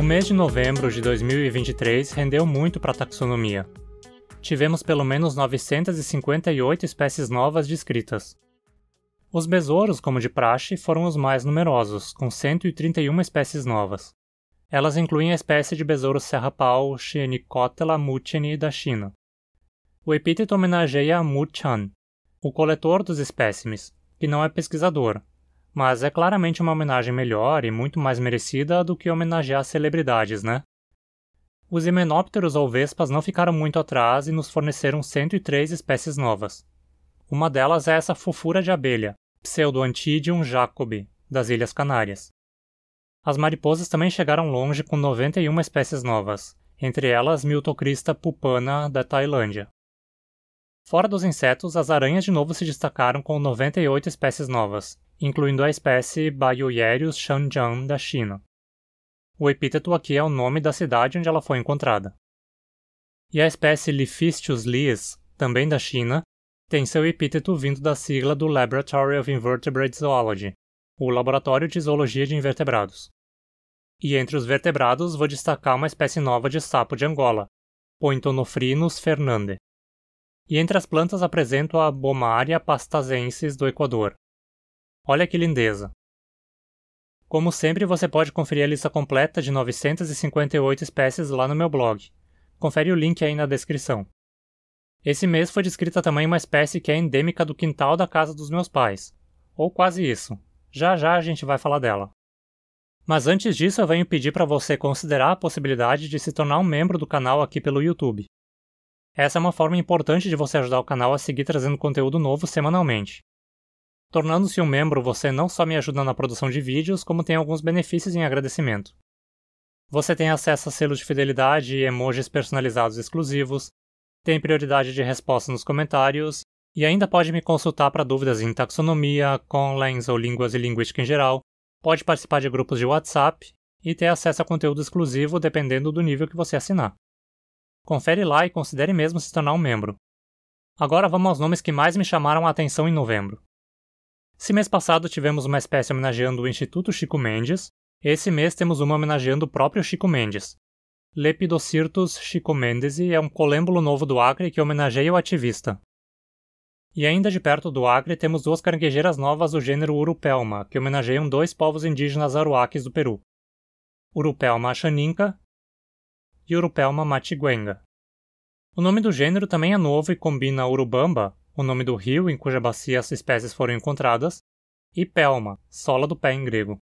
O mês de novembro de 2023 rendeu muito para a taxonomia. Tivemos pelo menos 958 espécies novas descritas. Os besouros, como de praxe, foram os mais numerosos, com 131 espécies novas. Elas incluem a espécie de besouro serra-pau Xenicotela mutini da China. O epíteto homenageia a Mu Chan, o coletor dos espécimes, que não é pesquisador, mas é claramente uma homenagem melhor e muito mais merecida do que homenagear celebridades, né? Os himenópteros ou vespas não ficaram muito atrás e nos forneceram 103 espécies novas. Uma delas é essa fofura de abelha, Pseudoantidium jacobi, das Ilhas Canárias. As mariposas também chegaram longe com 91 espécies novas, entre elas Miltocrista pupana da Tailândia. Fora dos insetos, as aranhas de novo se destacaram com 98 espécies novas, incluindo a espécie Baioyerius shanjiang da China. O epíteto aqui é o nome da cidade onde ela foi encontrada. E a espécie Liphistius lies, também da China, tem seu epíteto vindo da sigla do Laboratory of Invertebrate Zoology, o Laboratório de Zoologia de Invertebrados. E entre os vertebrados vou destacar uma espécie nova de sapo de Angola, Pointonofrinus fernande. E entre as plantas apresento a Bomaria pastasensis do Equador, Olha que lindeza! Como sempre, você pode conferir a lista completa de 958 espécies lá no meu blog. Confere o link aí na descrição. Esse mês foi descrita também uma espécie que é endêmica do quintal da casa dos meus pais, ou quase isso. Já já a gente vai falar dela. Mas antes disso, eu venho pedir para você considerar a possibilidade de se tornar um membro do canal aqui pelo YouTube. Essa é uma forma importante de você ajudar o canal a seguir trazendo conteúdo novo semanalmente. Tornando-se um membro, você não só me ajuda na produção de vídeos, como tem alguns benefícios em agradecimento. Você tem acesso a selos de fidelidade e emojis personalizados exclusivos, tem prioridade de resposta nos comentários e ainda pode me consultar para dúvidas em taxonomia, conlens ou línguas e linguística em geral, pode participar de grupos de WhatsApp e ter acesso a conteúdo exclusivo dependendo do nível que você assinar. Confere lá e considere mesmo se tornar um membro. Agora vamos aos nomes que mais me chamaram a atenção em novembro. Se mês passado tivemos uma espécie homenageando o Instituto Chico Mendes, esse mês temos uma homenageando o próprio Chico Mendes. Lepidocirtus Chico Mendes é um colêmbulo novo do Acre que homenageia o ativista. E ainda de perto do Acre temos duas caranguejeiras novas do gênero Urupelma, que homenageiam dois povos indígenas aruaques do Peru. Urupelma Xaninca e Urupelma matiguenga. O nome do gênero também é novo e combina urubamba, o nome do rio em cuja bacia as espécies foram encontradas, e pelma, sola do pé em grego.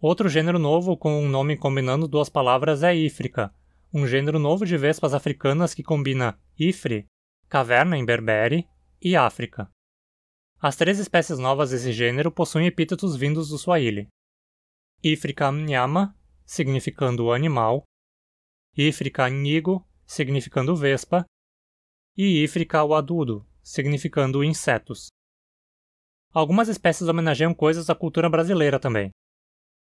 Outro gênero novo com um nome combinando duas palavras é ífrica, um gênero novo de vespas africanas que combina ifre, caverna em berbere, e África. As três espécies novas desse gênero possuem epítetos vindos do Swahili. Ifrica mnyama, significando animal, Ifrica nigo, significando vespa, e Ifrica wadudo, significando insetos. Algumas espécies homenageiam coisas da cultura brasileira também.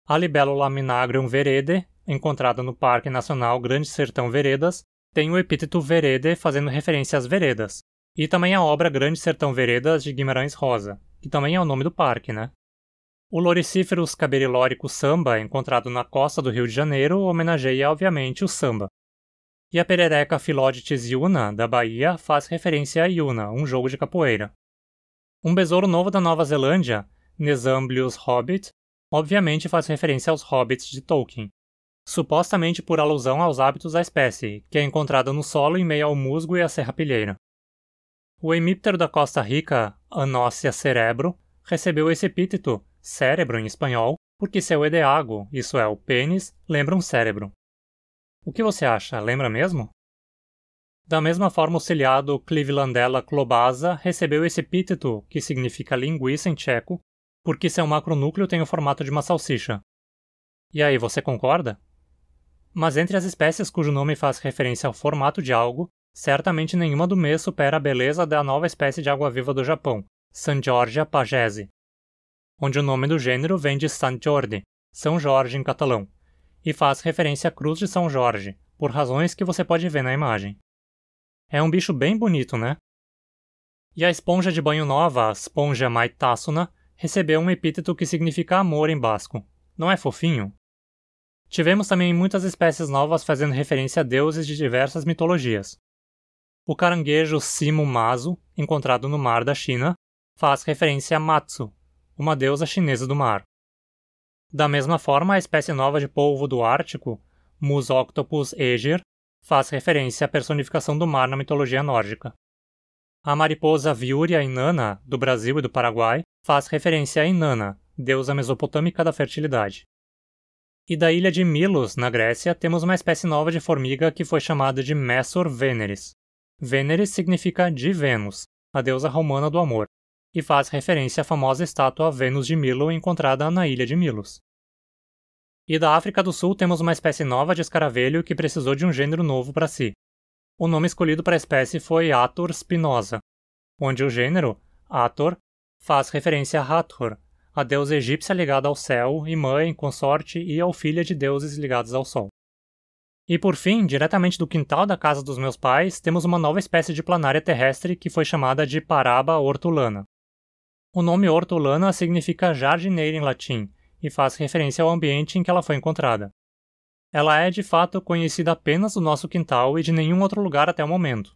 A Libélula minagrium verede, encontrada no Parque Nacional Grande Sertão Veredas, tem o epíteto verede fazendo referência às veredas, e também a obra Grande Sertão Veredas de Guimarães Rosa, que também é o nome do parque, né? O Loricíferus cabirilórico samba, encontrado na costa do Rio de Janeiro, homenageia obviamente o samba, e a perereca Philodites Yuna, da Bahia, faz referência a Yuna, um jogo de capoeira. Um besouro novo da Nova Zelândia, Nesamblius Hobbit, obviamente faz referência aos hobbits de Tolkien, supostamente por alusão aos hábitos da espécie, que é encontrada no solo em meio ao musgo e à serrapilheira. O hemíptero da Costa Rica, Anócia cerebro, recebeu esse epíteto, cérebro em espanhol, porque seu edeago, isso é, o pênis, lembra um cérebro. O que você acha? Lembra mesmo? Da mesma forma, o seriado Clevelandella Klobasa recebeu esse epíteto, que significa linguiça em tcheco, porque seu macronúcleo tem o formato de uma salsicha. E aí, você concorda? Mas entre as espécies cujo nome faz referência ao formato de algo, certamente nenhuma do mês supera a beleza da nova espécie de água-viva do Japão, San Giorgia pagese, onde o nome do gênero vem de San Jordi, São Jorge em catalão e faz referência à Cruz de São Jorge, por razões que você pode ver na imagem. É um bicho bem bonito, né? E a esponja de banho nova, a Spongia maitasuna, recebeu um epíteto que significa amor em basco. Não é fofinho? Tivemos também muitas espécies novas fazendo referência a deuses de diversas mitologias. O caranguejo Simu Mazu, encontrado no mar da China, faz referência a Matsu, uma deusa chinesa do mar. Da mesma forma, a espécie nova de polvo do Ártico, Mus octopus aegir, faz referência à personificação do mar na mitologia nórdica. A mariposa Viúria inana, do Brasil e do Paraguai, faz referência a Inanna, deusa mesopotâmica da fertilidade. E da ilha de Milos, na Grécia, temos uma espécie nova de formiga que foi chamada de Messor veneris. Veneris significa de Vênus, a deusa romana do amor, e faz referência à famosa estátua Vênus de Milo encontrada na ilha de Milos. E da África do Sul temos uma espécie nova de escaravelho que precisou de um gênero novo para si. O nome escolhido para a espécie foi Ator spinosa, onde o gênero, Ator, faz referência a Hathor, a deusa egípcia ligada ao céu e mãe, consorte e ao filha de deuses ligados ao sol. E por fim, diretamente do quintal da casa dos meus pais, temos uma nova espécie de planária terrestre que foi chamada de Paraba ortulana. O nome ortulana significa jardineira em latim e faz referência ao ambiente em que ela foi encontrada. Ela é de fato conhecida apenas do nosso quintal e de nenhum outro lugar até o momento.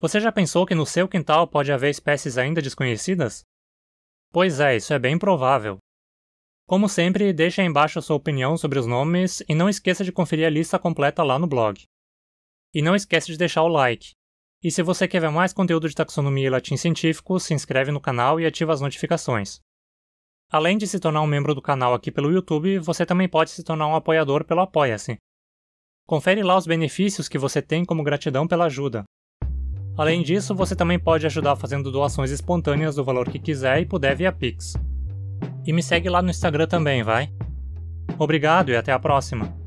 Você já pensou que no seu quintal pode haver espécies ainda desconhecidas? Pois é, isso é bem provável. Como sempre, deixe aí embaixo a sua opinião sobre os nomes e não esqueça de conferir a lista completa lá no blog. E não esqueça de deixar o like. E se você quer ver mais conteúdo de taxonomia e latim científico, se inscreve no canal e ativa as notificações. Além de se tornar um membro do canal aqui pelo YouTube, você também pode se tornar um apoiador pelo Apoia-se. Confere lá os benefícios que você tem como gratidão pela ajuda. Além disso, você também pode ajudar fazendo doações espontâneas do valor que quiser e puder via Pix. E me segue lá no Instagram também, vai? Obrigado e até a próxima!